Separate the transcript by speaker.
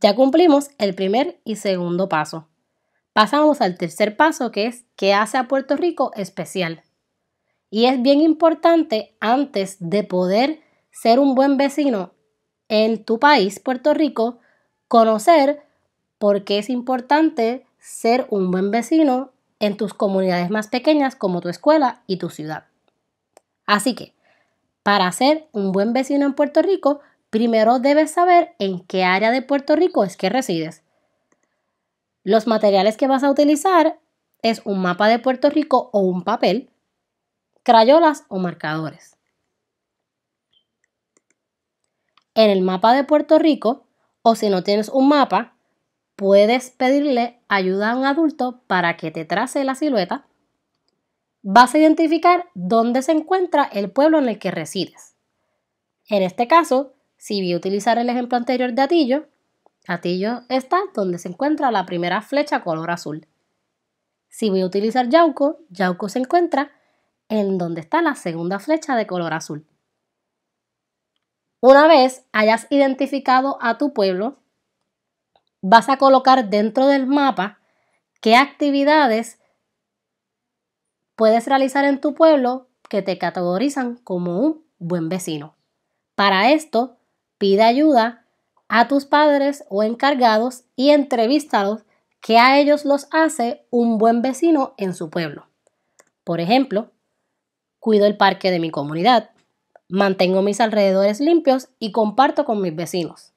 Speaker 1: Ya cumplimos el primer y segundo paso. Pasamos al tercer paso que es qué hace a Puerto Rico especial. Y es bien importante antes de poder ser un buen vecino en tu país, Puerto Rico, conocer por qué es importante ser un buen vecino en tus comunidades más pequeñas como tu escuela y tu ciudad. Así que, para ser un buen vecino en Puerto Rico, primero debes saber en qué área de Puerto Rico es que resides. Los materiales que vas a utilizar es un mapa de Puerto Rico o un papel, crayolas o marcadores. En el mapa de Puerto Rico, o si no tienes un mapa, puedes pedirle ayuda a un adulto para que te trace la silueta. Vas a identificar dónde se encuentra el pueblo en el que resides. En este caso, si voy a utilizar el ejemplo anterior de atillo, atillo está donde se encuentra la primera flecha color azul. Si voy a utilizar yauco, yauco se encuentra en donde está la segunda flecha de color azul. Una vez hayas identificado a tu pueblo, vas a colocar dentro del mapa qué actividades puedes realizar en tu pueblo que te categorizan como un buen vecino. Para esto, pide ayuda a tus padres o encargados y entrevístalos que a ellos los hace un buen vecino en su pueblo. Por ejemplo, cuido el parque de mi comunidad, mantengo mis alrededores limpios y comparto con mis vecinos.